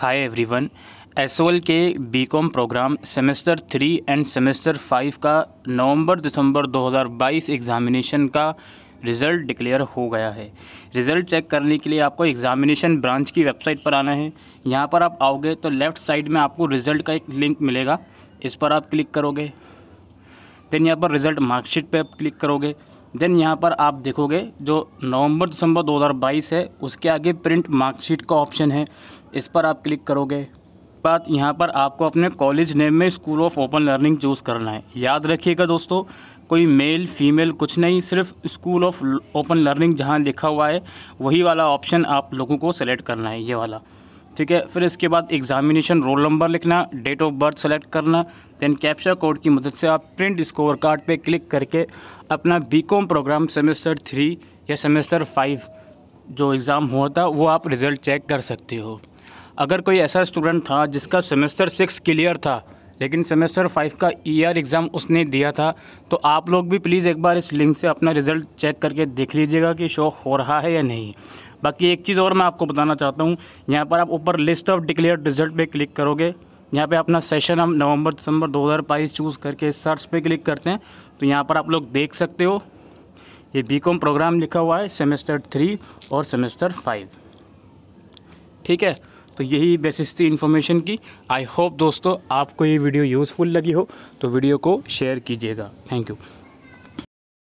हाय everyone SOL के BCom program semester three and semester five का नवंबर दिसंबर 2022 एग्ज़ामिनेशन का रिज़ल्ट डिक्लेयर हो गया है रिज़ल्ट चेक करने के लिए आपको एग्ज़ामिनेशन ब्रांच की वेबसाइट पर आना है यहाँ पर आप आओगे तो लेफ़्ट साइड में आपको रिज़ल्ट का एक लिंक मिलेगा इस पर आप क्लिक करोगे देन यहाँ पर रिज़ल्ट मार्कशीट पर आप क्लिक करोगे देन यहाँ पर आप देखोगे जो नवंबर दिसंबर 2022 है उसके आगे प्रिंट मार्कशीट का ऑप्शन है इस पर आप क्लिक करोगे बात यहाँ पर आपको अपने कॉलेज नेम में school of open learning choose करना है याद रखिएगा दोस्तों कोई मेल फीमेल कुछ नहीं सिर्फ स्कूल ऑफ ओपन लर्निंग जहाँ लिखा हुआ है वही वाला ऑप्शन आप लोगों को सेलेक्ट करना है ये वाला ठीक है फिर इसके बाद एग्जामिनेशन रोल नंबर लिखना डेट ऑफ बर्थ सेलेक्ट करना देन कैप्चर कोड की मदद से आप प्रिंट स्कोर कार्ड पे क्लिक करके अपना बीकॉम प्रोग्राम सेमेस्टर थ्री या सेमेस्टर फाइव जो एग्ज़ाम हुआ था वो आप रिज़ल्ट चेक कर सकते हो अगर कोई ऐसा स्टूडेंट था जिसका सेमेस्टर सिक्स क्लियर था लेकिन सेमेस्टर फाइव का ईयर e एग्ज़ाम उसने दिया था तो आप लोग भी प्लीज़ एक बार इस लिंक से अपना रिज़ल्ट चेक करके देख लीजिएगा कि शो हो रहा है या नहीं बाकी एक चीज़ और मैं आपको बताना चाहता हूँ यहाँ पर आप ऊपर लिस्ट ऑफ डिक्लेयर रिज़ल्ट पे क्लिक करोगे यहाँ पे अपना सेशन हम नवंबर दिसंबर 2022 चूज़ करके सर्च पे क्लिक करते हैं तो यहाँ पर आप लोग देख सकते हो ये बीकॉम प्रोग्राम लिखा हुआ है सेमेस्टर थ्री और सेमेस्टर फाइव ठीक है तो यही बेसिस थी इन्फॉर्मेशन की आई होप दोस्तों आपको ये वीडियो यूज़फुल लगी हो तो वीडियो को शेयर कीजिएगा थैंक यू